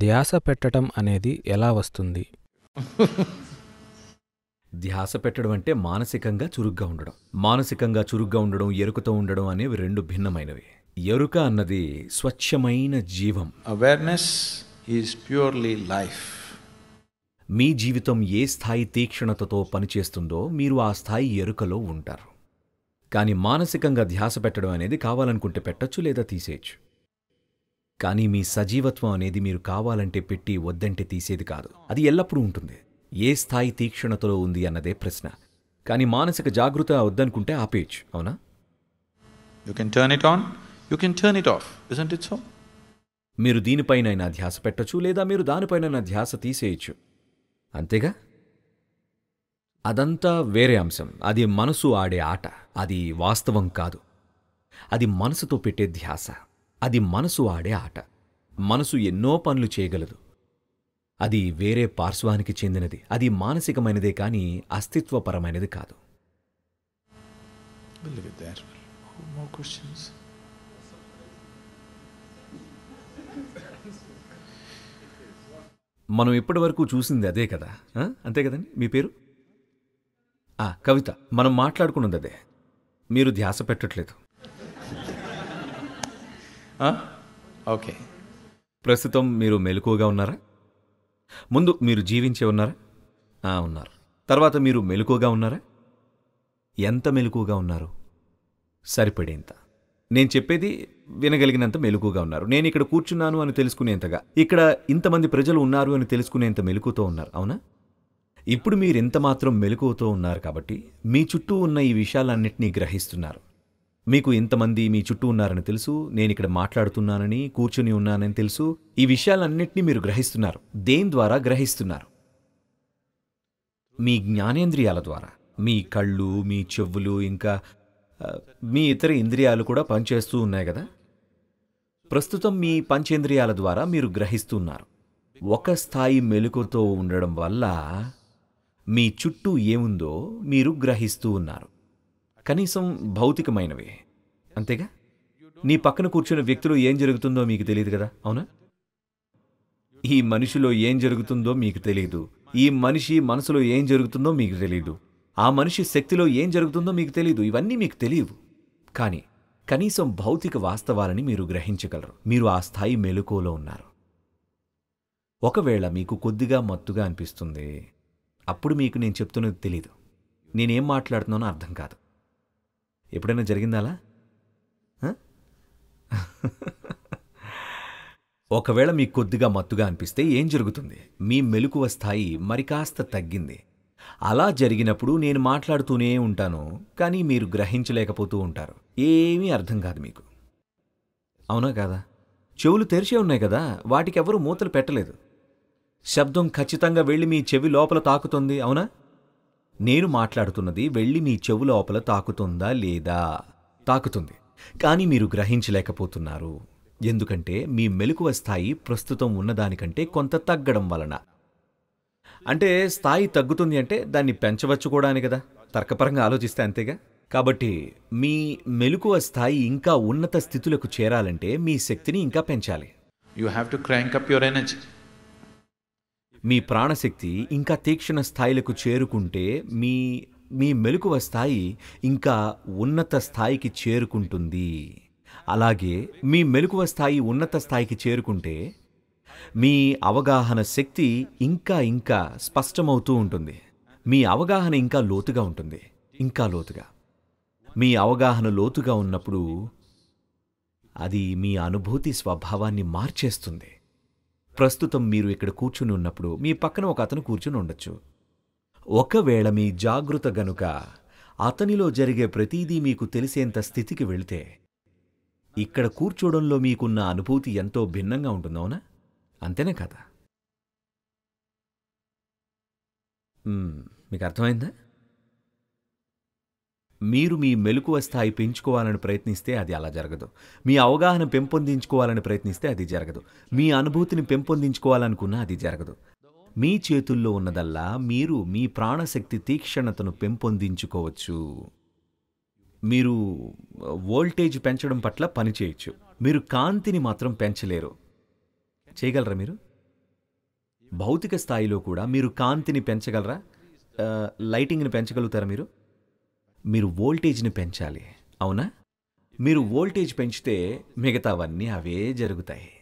ధ్యాస పెట్టడం అనేది ఎలా వస్తుంది ధ్యాస పెట్టడం అంటే మానసికంగా చురుగ్గా ఉండడం మానసికంగా చురుగ్గా ఉండడం ఎరుకతో ఉండడం అనేవి రెండు భిన్నమైనవి ఎరుక అన్నది స్వచ్ఛమైన జీవం అవేర్నెస్ ఈజ్ ప్యూర్లీ లైఫ్ మీ జీవితం ఏ స్థాయి తీక్షణతతో పనిచేస్తుందో మీరు ఆ స్థాయి ఎరుకలో ఉంటారు కానీ మానసికంగా ధ్యాస పెట్టడం అనేది కావాలనుకుంటే పెట్టచ్చు లేదా తీసేయచ్చు కానీ మీ సజీవత్వం అనేది మీరు కావాలంటే పెట్టి వద్దంటే తీసేది కాదు అది ఎల్లప్పుడూ ఉంటుంది ఏ స్థాయి తీక్షణతలో ఉంది అన్నదే ప్రశ్న కానీ మానసిక జాగృత వద్దనుకుంటే ఆపేయచ్చు అవునా you can turn it on you can turn it off it so మీరు దీనిపైనైనా ధ్యాస పెట్టచ్చు లేదా మీరు దానిపైనైనా ధ్యాస తీసేయచ్చు అంతేగా అదంతా వేరే అంశం అది మనసు ఆడే ఆట అది వాస్తవం కాదు అది మనసుతో పెట్టే ధ్యాస అది మనసు ఆడే ఆట మనసు ఎన్నో పనులు చేయగలదు అది వేరే పార్శ్వానికి చెందినది అది మానసికమైనదే కానీ అస్తిత్వపరమైనది కాదు మనం ఇప్పటివరకు చూసింది అదే కదా అంతే కదండి మీ పేరు కవిత మనం మాట్లాడుకున్నది అదే మీరు ధ్యాస పెట్టట్లేదు ఓకే ప్రస్తుతం మీరు మెలకువగా ఉన్నారా ముందు మీరు జీవించే ఉన్నారా ఉన్నారు తర్వాత మీరు మెలకువగా ఉన్నారా ఎంత మెలకువగా ఉన్నారు సరిపడేంత నేను చెప్పేది వినగలిగినంత మెలకుగా ఉన్నారు నేను ఇక్కడ కూర్చున్నాను అని తెలుసుకునేంతగా ఇక్కడ ఇంతమంది ప్రజలు ఉన్నారు అని తెలుసుకునేంత మెలకుతో ఉన్నారు అవునా ఇప్పుడు మీరు ఎంత మాత్రం మెలకువతో ఉన్నారు కాబట్టి మీ చుట్టూ ఉన్న ఈ విషయాలన్నింటినీ గ్రహిస్తున్నారు మీకు ఇంతమంది మీ చుట్టూ ఉన్నారని తెలుసు నేను ఇక్కడ మాట్లాడుతున్నానని కూర్చుని ఉన్నానని తెలుసు ఈ విషయాలన్నింటినీ మీరు గ్రహిస్తున్నారు దేని ద్వారా గ్రహిస్తున్నారు మీ జ్ఞానేంద్రియాల ద్వారా మీ కళ్ళు మీ చెవులు ఇంకా మీ ఇతర ఇంద్రియాలు కూడా పనిచేస్తూ ఉన్నాయి కదా ప్రస్తుతం మీ పంచేంద్రియాల ద్వారా మీరు గ్రహిస్తున్నారు ఒక స్థాయి మెలుకుతో ఉండడం వల్ల మీ చుట్టూ ఏముందో మీరు గ్రహిస్తూ ఉన్నారు కనీసం భౌతికమైనవి అంతేగా నీ పక్కన కూర్చున్న వ్యక్తిలో ఏం జరుగుతుందో మీకు తెలియదు కదా అవునా ఈ మనిషిలో ఏం జరుగుతుందో మీకు తెలియదు ఈ మనిషి మనసులో ఏం జరుగుతుందో మీకు తెలియదు ఆ మనిషి శక్తిలో ఏం జరుగుతుందో మీకు తెలియదు ఇవన్నీ మీకు తెలియవు కానీ కనీసం భౌతిక వాస్తవాలని మీరు గ్రహించగలరు మీరు ఆ స్థాయి మెలకువలో ఉన్నారు ఒకవేళ మీకు కొద్దిగా మత్తుగా అనిపిస్తుంది అప్పుడు మీకు నేను చెప్తున్నది తెలీదు నేనేం మాట్లాడుతున్నానో అర్థం కాదు ఎప్పుడైనా జరిగిందాలా ఒకవేళ మీకు కొద్దిగా మత్తుగా అనిపిస్తే ఏం జరుగుతుంది మీ మెలకువ స్థాయి మరి కాస్త తగ్గింది అలా జరిగినప్పుడు నేను మాట్లాడుతూనే ఉంటాను కానీ మీరు గ్రహించలేకపోతూ ఉంటారు ఏమీ అర్థం కాదు మీకు అవునా కాదా చెవులు తెరిచే ఉన్నాయి కదా వాటికెవరూ మూతలు పెట్టలేదు శబ్దం ఖచ్చితంగా వెళ్ళి మీ చెవి లోపల తాకుతుంది అవునా నేను మాట్లాడుతున్నది వెళ్ళి మీ చెవు లోపల తాకుతుందా లేదా తాకుతుంది కానీ మీరు గ్రహించలేకపోతున్నారు ఎందుకంటే మీ మెలకువ స్థాయి ప్రస్తుతం ఉన్నదానికంటే కొంత తగ్గడం వలన అంటే స్థాయి తగ్గుతుంది అంటే దాన్ని పెంచవచ్చు కూడా అని కదా తర్కపరంగా ఆలోచిస్తే అంతేగా కాబట్టి మీ మెలకువ స్థాయి ఇంకా ఉన్నత స్థితులకు చేరాలంటే మీ శక్తిని ఇంకా పెంచాలి you have to crank up your energy మీ ప్రాణశక్తి ఇంకా తీక్షణ స్థాయిలకు చేరుకుంటే మీ మీ మెలకువ స్థాయి ఇంకా ఉన్నత స్థాయికి చేరుకుంటుంది అలాగే మీ మెలకువ స్థాయి ఉన్నత స్థాయికి చేరుకుంటే మీ అవగాహన శక్తి ఇంకా ఇంకా స్పష్టమవుతూ ఉంటుంది మీ అవగాహన ఇంకా లోతుగా ఉంటుంది ఇంకా లోతుగా మీ అవగాహన లోతుగా ఉన్నప్పుడు అది మీ అనుభూతి స్వభావాన్ని మార్చేస్తుంది ప్రస్తుతం మీరు ఇక్కడ కూర్చుని ఉన్నప్పుడు మీ పక్కన ఒక అతను కూర్చుని ఉండొచ్చు ఒకవేళ మీ జాగృత గనుక అతనిలో జరిగే ప్రతీదీ మీకు తెలిసేంత స్థితికి వెళితే ఇక్కడ కూర్చోడంలో మీకున్న అనుభూతి ఎంతో భిన్నంగా ఉంటుందోనా అంతేనే కదా మీకు అర్థమైందా మీరు మీ మెలకువ స్థాయి పెంచుకోవాలని ప్రయత్నిస్తే అది అలా జరగదు మీ అవగాహన పెంపొందించుకోవాలని ప్రయత్నిస్తే అది జరగదు మీ అనుభూతిని పెంపొందించుకోవాలనుకున్నా అది జరగదు మీ చేతుల్లో ఉన్నదల్లా మీరు మీ ప్రాణశక్తి తీక్షణతను పెంపొందించుకోవచ్చు మీరు వోల్టేజ్ పెంచడం పట్ల పనిచేయచ్చు మీరు కాంతిని మాత్రం పెంచలేరు చేయగలరా మీరు భౌతిక స్థాయిలో కూడా మీరు కాంతిని పెంచగలరా లైటింగ్ని పెంచగలుగుతారా మీరు మీరు వోల్టేజ్ని పెంచాలి అవునా మీరు వోల్టేజ్ పెంచితే మిగతావన్నీ అవే జరుగుతాయి